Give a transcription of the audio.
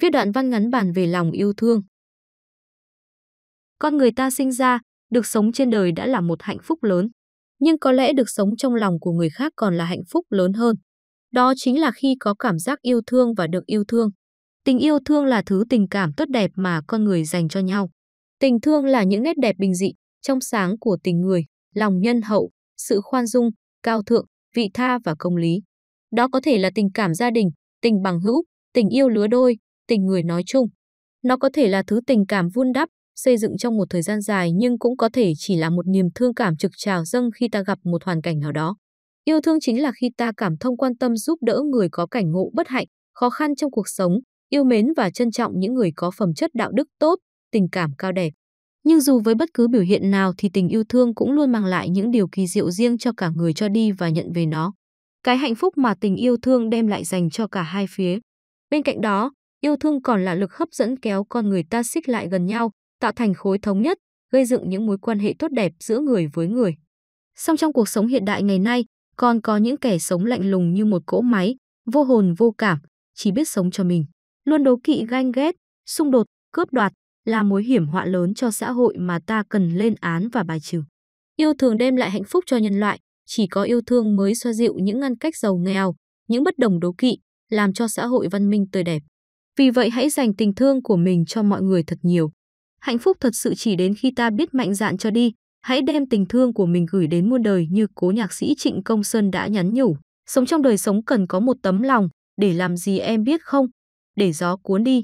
viết đoạn văn ngắn bản về lòng yêu thương. Con người ta sinh ra, được sống trên đời đã là một hạnh phúc lớn, nhưng có lẽ được sống trong lòng của người khác còn là hạnh phúc lớn hơn. Đó chính là khi có cảm giác yêu thương và được yêu thương. Tình yêu thương là thứ tình cảm tốt đẹp mà con người dành cho nhau. Tình thương là những nét đẹp bình dị, trong sáng của tình người, lòng nhân hậu, sự khoan dung, cao thượng, vị tha và công lý. Đó có thể là tình cảm gia đình, tình bằng hữu, tình yêu lứa đôi, tình người nói chung. Nó có thể là thứ tình cảm vun đắp, xây dựng trong một thời gian dài nhưng cũng có thể chỉ là một niềm thương cảm trực trào dâng khi ta gặp một hoàn cảnh nào đó. Yêu thương chính là khi ta cảm thông quan tâm giúp đỡ người có cảnh ngộ bất hạnh, khó khăn trong cuộc sống, yêu mến và trân trọng những người có phẩm chất đạo đức tốt, tình cảm cao đẹp. Nhưng dù với bất cứ biểu hiện nào thì tình yêu thương cũng luôn mang lại những điều kỳ diệu riêng cho cả người cho đi và nhận về nó. Cái hạnh phúc mà tình yêu thương đem lại dành cho cả hai phía. Bên cạnh đó, Yêu thương còn là lực hấp dẫn kéo con người ta xích lại gần nhau, tạo thành khối thống nhất, gây dựng những mối quan hệ tốt đẹp giữa người với người. Song trong cuộc sống hiện đại ngày nay, còn có những kẻ sống lạnh lùng như một cỗ máy, vô hồn vô cảm, chỉ biết sống cho mình. Luôn đố kỵ ganh ghét, xung đột, cướp đoạt là mối hiểm họa lớn cho xã hội mà ta cần lên án và bài trừ. Yêu thương đem lại hạnh phúc cho nhân loại, chỉ có yêu thương mới xoa dịu những ngăn cách giàu nghèo, những bất đồng đố kỵ, làm cho xã hội văn minh tươi đẹp. Vì vậy hãy dành tình thương của mình cho mọi người thật nhiều. Hạnh phúc thật sự chỉ đến khi ta biết mạnh dạn cho đi, hãy đem tình thương của mình gửi đến muôn đời như cố nhạc sĩ Trịnh Công Sơn đã nhắn nhủ. Sống trong đời sống cần có một tấm lòng, để làm gì em biết không? Để gió cuốn đi,